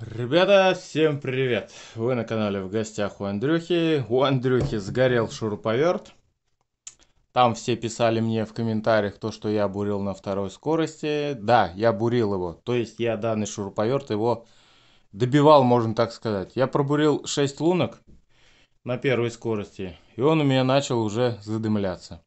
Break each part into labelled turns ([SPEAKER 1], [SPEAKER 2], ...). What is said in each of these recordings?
[SPEAKER 1] Ребята, всем привет! Вы на канале в гостях у Андрюхи. У Андрюхи сгорел шуруповерт. Там все писали мне в комментариях то, что я бурил на второй скорости. Да, я бурил его. То есть я данный шуруповерт его добивал, можно так сказать. Я пробурил 6 лунок на первой скорости. И он у меня начал уже задымляться.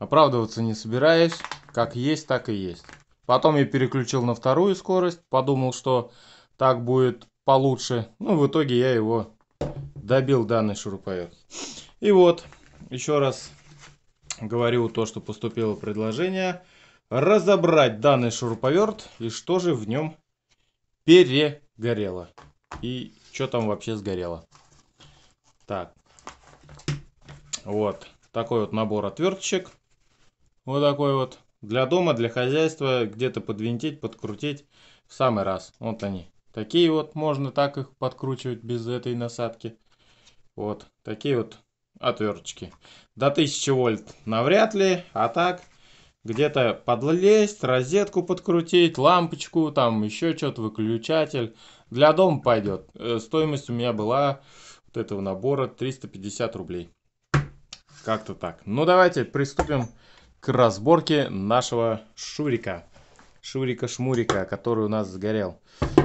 [SPEAKER 1] Оправдываться не собираюсь. Как есть, так и есть. Потом я переключил на вторую скорость. Подумал, что так будет получше. Ну, в итоге я его добил данный шуруповерт. И вот, еще раз говорю то, что поступило предложение. Разобрать данный шуруповерт и что же в нем перегорело. И что там вообще сгорело. Так. Вот. Такой вот набор отверточек. Вот такой вот. Для дома, для хозяйства, где-то подвинтить, подкрутить. В самый раз. Вот они. Такие вот можно так их подкручивать без этой насадки. Вот такие вот отверточки. До 1000 вольт навряд ли, а так где-то подлезть, розетку подкрутить, лампочку, там еще что-то, выключатель. Для дома пойдет. Э, стоимость у меня была вот этого набора 350 рублей. Как-то так. Ну давайте приступим к разборке нашего Шурика. Шурика-шмурика, который у нас сгорел.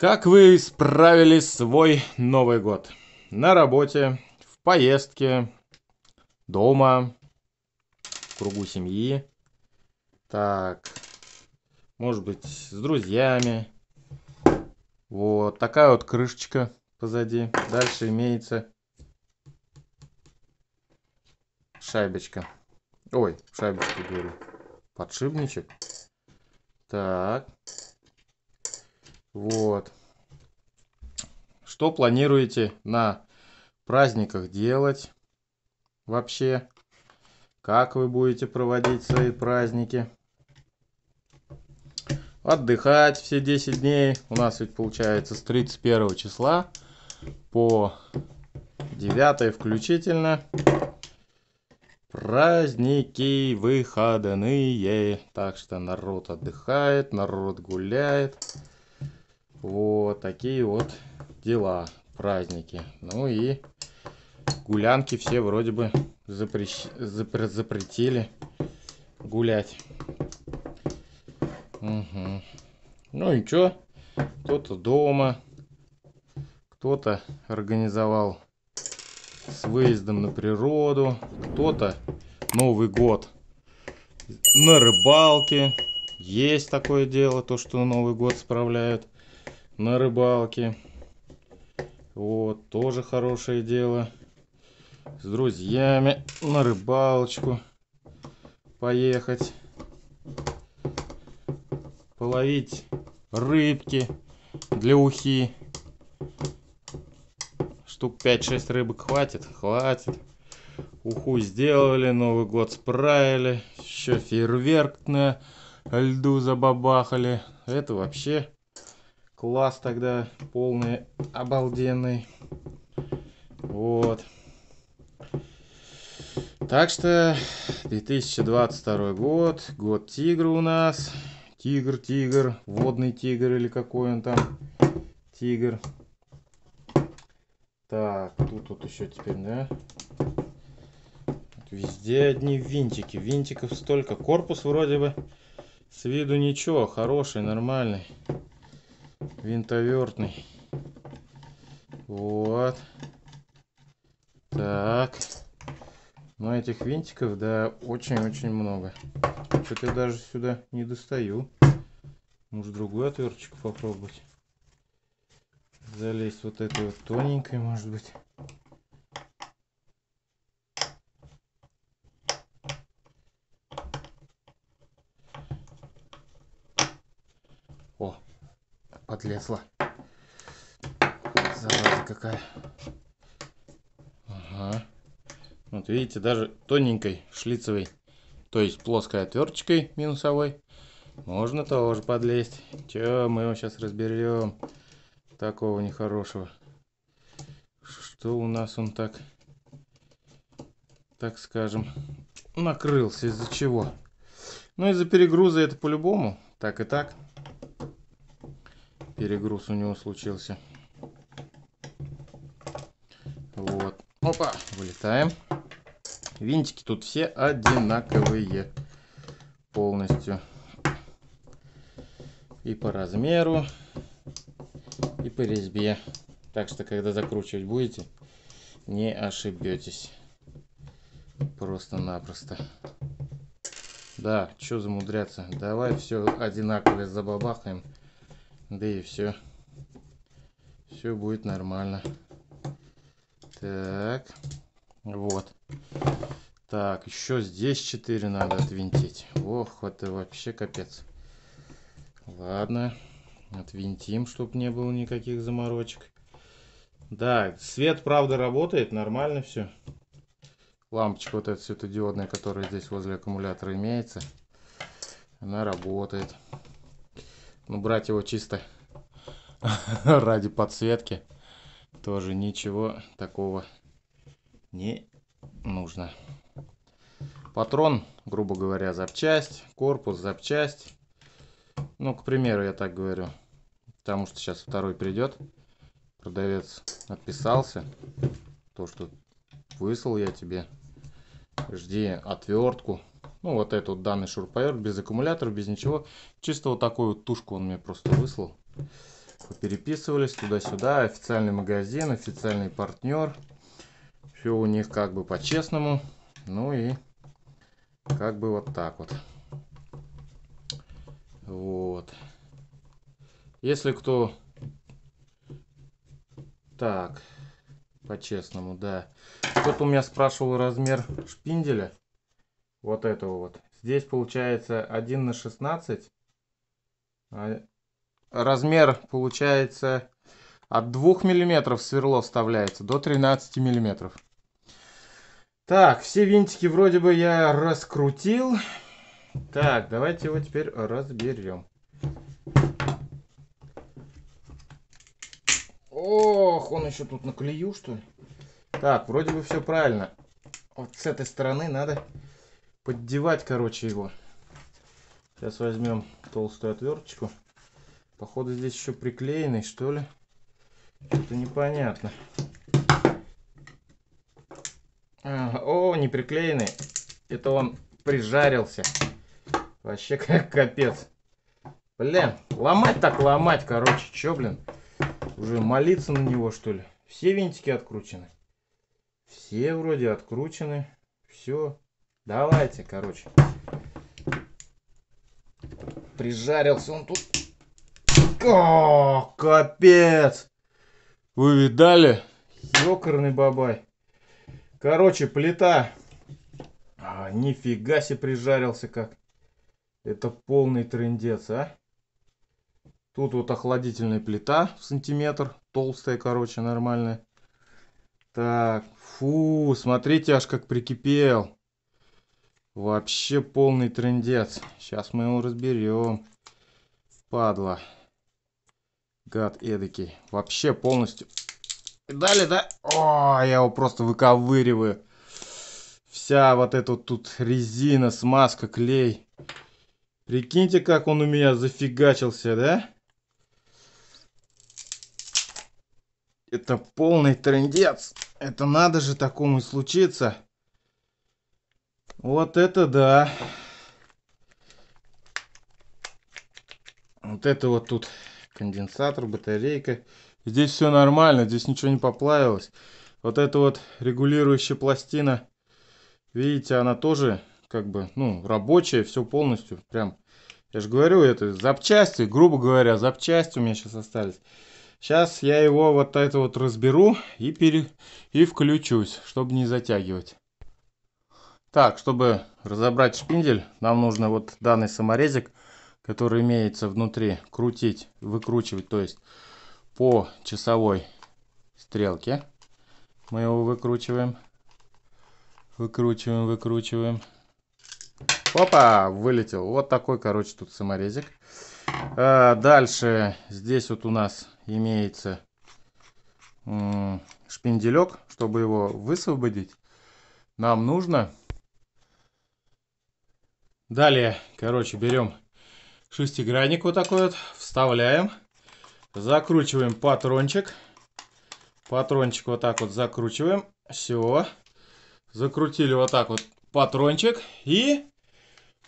[SPEAKER 1] Как вы справили свой Новый год? На работе, в поездке, дома, в кругу семьи. Так, может быть, с друзьями. Вот такая вот крышечка позади. Дальше имеется шайбочка. Ой, шайбочка говорю. Подшипничек. Так. Вот. Что планируете на праздниках делать вообще? Как вы будете проводить свои праздники? Отдыхать все 10 дней. У нас ведь получается с 31 числа по 9 включительно. Праздники выходные. Так что народ отдыхает, народ гуляет. Вот такие вот дела, праздники. Ну и гулянки все вроде бы запрещ... запр... запретили гулять. Угу. Ну и что? Кто-то дома, кто-то организовал с выездом на природу, кто-то Новый год на рыбалке. Есть такое дело, то, что Новый год справляют на рыбалке. Вот, тоже хорошее дело. С друзьями на рыбалочку поехать. Половить рыбки для ухи. Штук 5-6 рыбок хватит? Хватит. Уху сделали, Новый год справили. Еще фейерверк на льду забабахали. Это вообще класс тогда полный, обалденный. Вот. Так что 2022 год, год тигра у нас. Тигр, тигр, водный тигр или какой он там. Тигр. Так, тут вот еще теперь, да? Везде одни винтики. Винтиков столько. Корпус вроде бы с виду ничего. Хороший, нормальный винтовертный. Вот. Так. Но ну, этих винтиков, да, очень-очень много. Что-то я даже сюда не достаю. Может, другой отверточку попробовать. Залезть вот этой вот тоненькой, может быть. подлезла. Зараза какая. Ага. Вот видите, даже тоненькой шлицевой, то есть плоской отверточкой минусовой, можно тоже подлезть. Че, мы его сейчас разберем. Такого нехорошего. Что у нас он так, так скажем, накрылся? Из-за чего? Ну, из-за перегруза это по-любому. Так и так перегруз у него случился. Вот. Опа, вылетаем. Винтики тут все одинаковые полностью. И по размеру, и по резьбе. Так что, когда закручивать будете, не ошибетесь. Просто-напросто. Да, что замудряться. Давай все одинаковое забабахаем. Да и все. Все будет нормально. Так. Вот. Так, еще здесь 4 надо отвинтить. Ох, это вообще капец. Ладно. Отвинтим, чтобы не было никаких заморочек. Да, свет, правда, работает. Нормально все. Лампочка вот эта светодиодная, которая здесь возле аккумулятора имеется. Она работает. Но ну, брать его чисто ради подсветки тоже ничего такого не нужно. Патрон, грубо говоря, запчасть, корпус, запчасть. Ну, к примеру, я так говорю, потому что сейчас второй придет. Продавец отписался. То, что выслал я тебе. Жди отвертку, ну, вот этот вот данный шуруповерт, без аккумулятора, без ничего. Чисто вот такую вот тушку он мне просто выслал. Переписывались туда-сюда. Официальный магазин, официальный партнер. Все у них как бы по-честному. Ну и как бы вот так вот. Вот. Если кто... Так, по-честному, да. Кто-то у меня спрашивал размер шпинделя вот этого вот. Здесь получается 1 на 16. А, размер получается от 2 миллиметров сверло вставляется до 13 миллиметров. Так, все винтики вроде бы я раскрутил. Так, давайте его теперь разберем. Ох, он еще тут на клею, что ли? Так, вроде бы все правильно. Вот с этой стороны надо поддевать, короче, его. Сейчас возьмем толстую отверточку. Походу здесь еще приклеенный, что ли. Это непонятно. о, не приклеенный. Это он прижарился. Вообще как капец. Блин, ломать так ломать, короче. Че, блин? Уже молиться на него, что ли? Все винтики откручены. Все вроде откручены. Все. Давайте, короче. Прижарился он тут. О, капец! Вы видали? Ёкарный бабай. Короче, плита. А, нифига себе прижарился как. Это полный трендец, а? Тут вот охладительная плита в сантиметр. Толстая, короче, нормальная. Так, фу, смотрите, аж как прикипел. Вообще полный трендец. Сейчас мы его разберем. Падла. Гад эдакий. Вообще полностью. Дали, да? О, я его просто выковыриваю. Вся вот эта вот тут резина, смазка, клей. Прикиньте, как он у меня зафигачился, да? Это полный трендец. Это надо же такому случиться. Вот это да. Вот это вот тут конденсатор, батарейка. Здесь все нормально, здесь ничего не поплавилось. Вот эта вот регулирующая пластина, видите, она тоже как бы, ну, рабочая, все полностью. Прям, я же говорю, это запчасти, грубо говоря, запчасти у меня сейчас остались. Сейчас я его вот это вот разберу и, пере... и включусь, чтобы не затягивать. Так, чтобы разобрать шпиндель, нам нужно вот данный саморезик, который имеется внутри, крутить, выкручивать, то есть по часовой стрелке мы его выкручиваем, выкручиваем, выкручиваем. Опа, вылетел. Вот такой, короче, тут саморезик. А дальше здесь вот у нас имеется шпинделек, чтобы его высвободить. Нам нужно Далее, короче, берем шестигранник вот такой вот, вставляем, закручиваем патрончик, патрончик вот так вот закручиваем, все, закрутили вот так вот патрончик и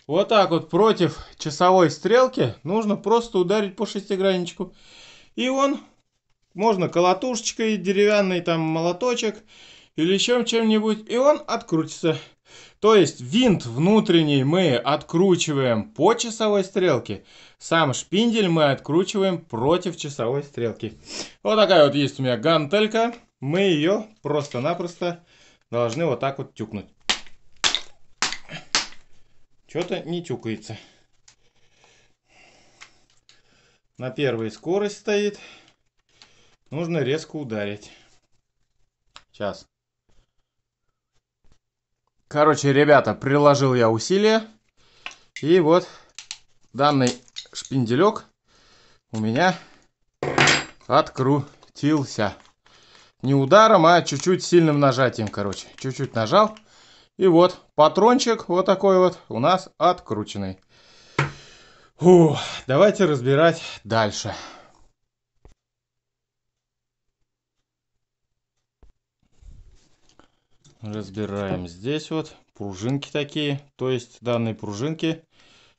[SPEAKER 1] вот так вот против часовой стрелки нужно просто ударить по шестигранничку. И он, можно колотушечкой деревянный там молоточек или еще чем-нибудь, и он открутится. То есть винт внутренний мы откручиваем по часовой стрелке, сам шпиндель мы откручиваем против часовой стрелки. Вот такая вот есть у меня гантелька. Мы ее просто-напросто должны вот так вот тюкнуть. Что-то не тюкается. На первой скорость стоит. Нужно резко ударить. Сейчас. Короче, ребята, приложил я усилия. И вот данный шпинделек у меня открутился. Не ударом, а чуть-чуть сильным нажатием, короче. Чуть-чуть нажал. И вот патрончик вот такой вот у нас открученный. Фу, давайте разбирать дальше. разбираем здесь вот пружинки такие то есть данные пружинки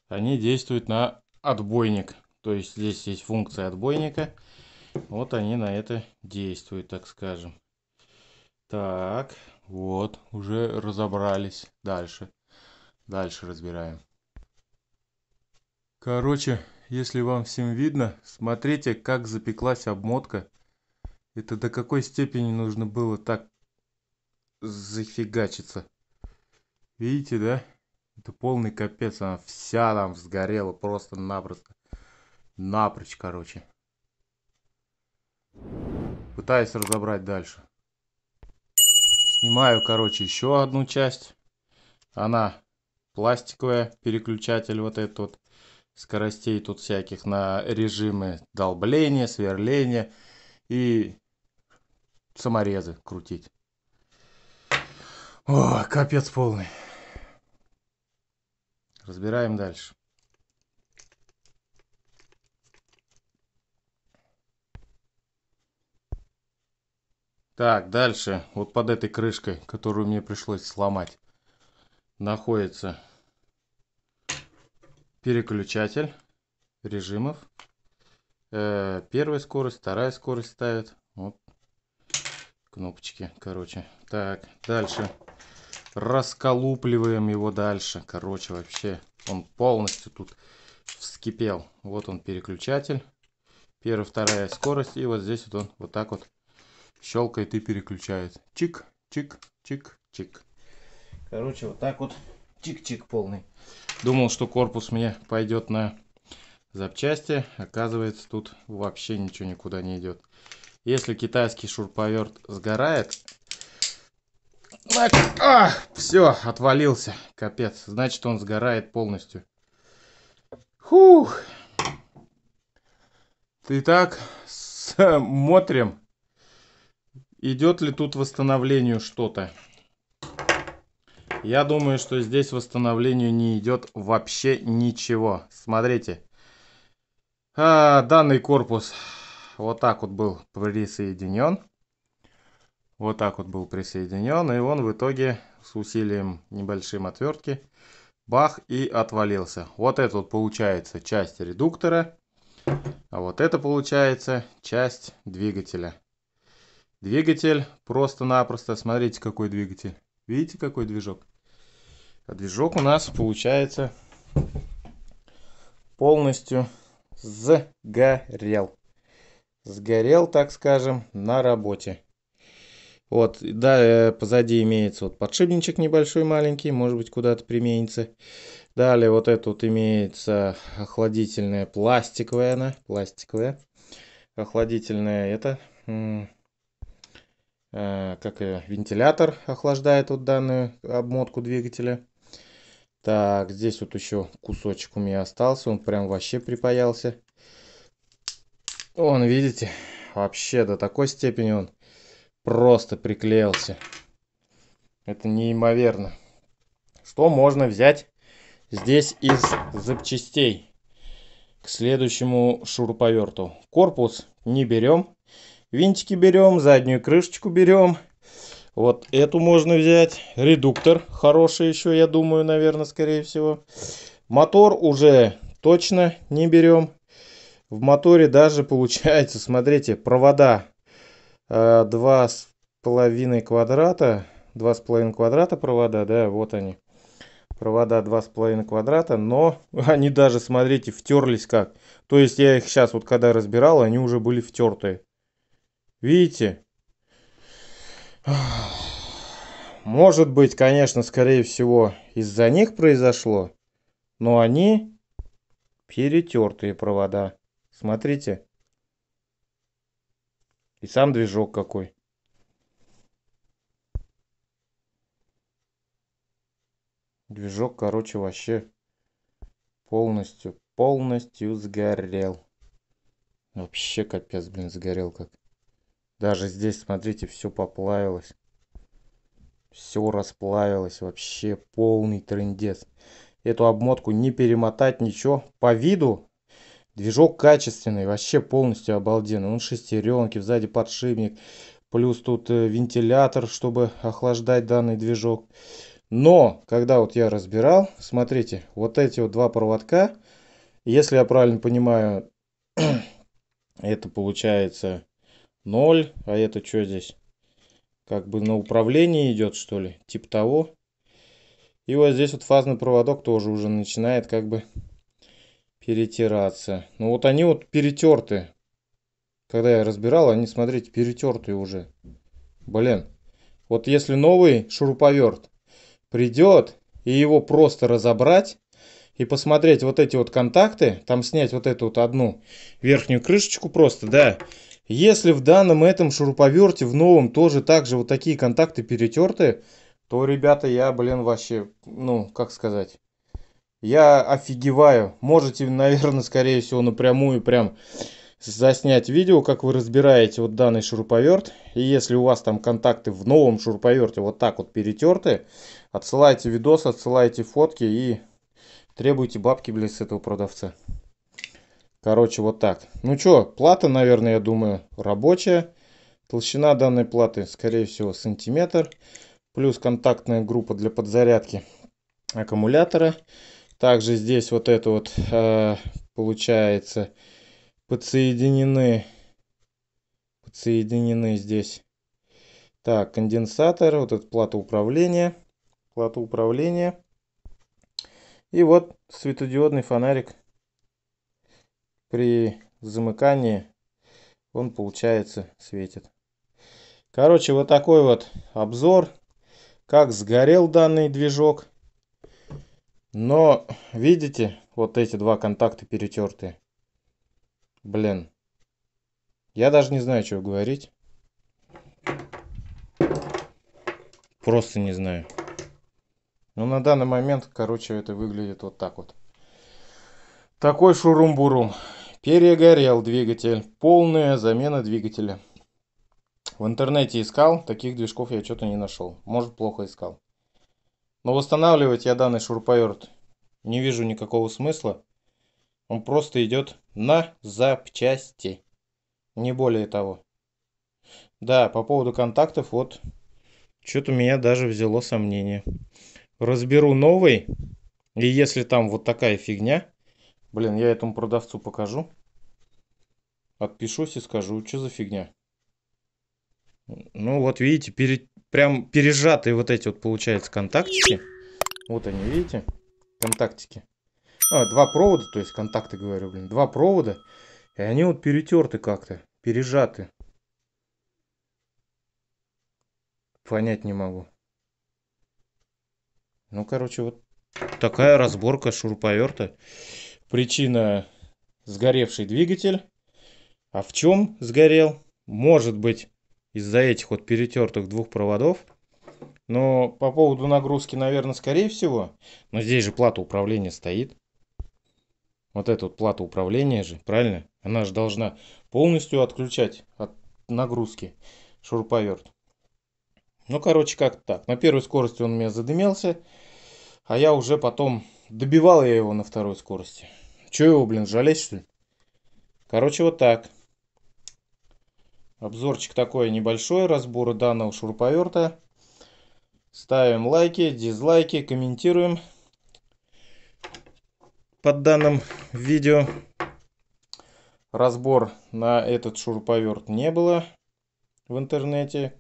[SPEAKER 1] они действуют на отбойник то есть здесь есть функция отбойника вот они на это действуют так скажем так вот уже разобрались дальше дальше разбираем короче если вам всем видно смотрите как запеклась обмотка это до какой степени нужно было так зафигачиться видите да это полный капец она вся там сгорела просто-напросто напрочь короче пытаюсь разобрать дальше снимаю короче еще одну часть она пластиковая переключатель вот этот вот скоростей тут всяких на режимы долбления сверления и саморезы крутить о, капец полный. Разбираем дальше. Так, дальше, вот под этой крышкой, которую мне пришлось сломать, находится переключатель режимов. Э, первая скорость, вторая скорость ставит. Вот кнопочки, короче. Так, дальше расколупливаем его дальше. Короче, вообще он полностью тут вскипел. Вот он переключатель. Первая, вторая скорость. И вот здесь вот он вот так вот щелкает и переключает. Чик, чик, чик, чик. Короче, вот так вот чик-чик полный. Думал, что корпус мне пойдет на запчасти. Оказывается, тут вообще ничего никуда не идет. Если китайский шурповерт сгорает, а, все, отвалился. Капец. Значит, он сгорает полностью. Хух. Итак, смотрим, идет ли тут восстановлению что-то. Я думаю, что здесь восстановлению не идет вообще ничего. Смотрите. А, данный корпус вот так вот был присоединен вот так вот был присоединен. И он в итоге с усилием небольшим отвертки бах и отвалился. Вот это вот получается часть редуктора. А вот это получается часть двигателя. Двигатель просто-напросто, смотрите какой двигатель. Видите какой движок? А движок у нас получается полностью сгорел. Сгорел, так скажем, на работе. Вот, далее э, позади имеется вот подшипничек небольшой, маленький, может быть, куда-то применится. Далее вот это вот имеется охладительная пластиковая она, пластиковая. Охладительная это, э, как ее, вентилятор охлаждает вот данную обмотку двигателя. Так, здесь вот еще кусочек у меня остался, он прям вообще припаялся. Он, видите, вообще до такой степени он просто приклеился. Это неимоверно. Что можно взять здесь из запчастей к следующему шуруповерту? Корпус не берем. Винтики берем, заднюю крышечку берем. Вот эту можно взять. Редуктор хороший еще, я думаю, наверное, скорее всего. Мотор уже точно не берем. В моторе даже получается, смотрите, провода Э, два с половиной квадрата, два с половиной квадрата провода, да, вот они. Провода два с половиной квадрата, но они даже, смотрите, втерлись как. То есть я их сейчас вот когда разбирал, они уже были втертые. Видите? Может быть, конечно, скорее всего, из-за них произошло, но они перетертые провода. Смотрите и сам движок какой движок короче вообще полностью полностью сгорел вообще капец блин сгорел как даже здесь смотрите все поплавилось все расплавилось вообще полный трендец эту обмотку не перемотать ничего по виду Движок качественный, вообще полностью обалденный. Он шестеренки, сзади подшипник. Плюс тут э, вентилятор, чтобы охлаждать данный движок. Но, когда вот я разбирал, смотрите, вот эти вот два проводка, если я правильно понимаю, это получается 0, а это что здесь? Как бы на управление идет, что ли, типа того. И вот здесь вот фазный проводок тоже уже начинает как бы перетираться. Ну вот они вот перетерты. Когда я разбирал, они, смотрите, перетертые уже. Блин. Вот если новый шуруповерт придет и его просто разобрать и посмотреть вот эти вот контакты, там снять вот эту вот одну верхнюю крышечку просто, да. Если в данном этом шуруповерте, в новом тоже так же вот такие контакты перетерты, то, ребята, я, блин, вообще, ну, как сказать, я офигеваю. Можете, наверное, скорее всего, напрямую прям заснять видео, как вы разбираете вот данный шуруповерт. И если у вас там контакты в новом шуруповерте вот так вот перетерты, отсылайте видос, отсылайте фотки и требуйте бабки, блядь, с этого продавца. Короче, вот так. Ну что, плата, наверное, я думаю, рабочая. Толщина данной платы, скорее всего, сантиметр. Плюс контактная группа для подзарядки аккумулятора. Также здесь вот это вот э, получается подсоединены, подсоединены здесь. Так, конденсатор, вот эта плата управления, плата управления. И вот светодиодный фонарик при замыкании он получается светит. Короче, вот такой вот обзор, как сгорел данный движок но видите вот эти два контакта перетёрты блин я даже не знаю что говорить просто не знаю но ну, на данный момент короче это выглядит вот так вот такой шурум-бурум перегорел двигатель полная замена двигателя в интернете искал таких движков я что-то не нашел может плохо искал но восстанавливать я данный шуруповерт не вижу никакого смысла. Он просто идет на запчасти. Не более того. Да, по поводу контактов, вот, что-то меня даже взяло сомнение. Разберу новый, и если там вот такая фигня, блин, я этому продавцу покажу. Отпишусь и скажу, что за фигня. Ну вот видите, пере, прям пережатые вот эти вот получается контактики. Вот они, видите? Контактики. А, два провода, то есть контакты говорю, блин. Два провода. И они вот перетерты как-то, пережаты. Понять не могу. Ну, короче, вот такая разборка шуруповерта. Причина сгоревший двигатель. А в чем сгорел? Может быть, из-за этих вот перетертых двух проводов. Но по поводу нагрузки, наверное, скорее всего. Но здесь же плата управления стоит. Вот эта вот плата управления же, правильно? Она же должна полностью отключать от нагрузки шуруповерт. Ну, короче, как-то так. На первой скорости он у меня задымился, а я уже потом... Добивал я его на второй скорости. Че его, блин, жалеть, что ли? Короче, вот так. Обзорчик такой небольшой, разбор данного шуруповерта. Ставим лайки, дизлайки, комментируем под данным видео. Разбор на этот шуруповерт не было в интернете.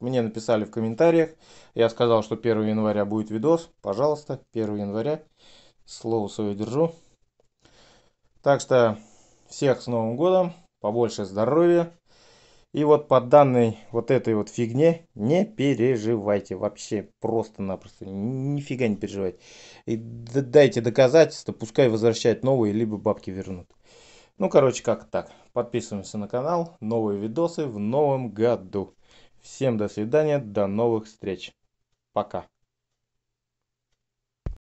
[SPEAKER 1] Мне написали в комментариях. Я сказал, что 1 января будет видос. Пожалуйста, 1 января. Слово свое держу. Так что всех с Новым годом. Побольше здоровья. И вот по данной вот этой вот фигне не переживайте вообще, просто-напросто, нифига не переживайте. И дайте доказательства, пускай возвращают новые, либо бабки вернут. Ну, короче, как так. Подписываемся на канал, новые видосы в новом году. Всем до свидания, до новых встреч. Пока.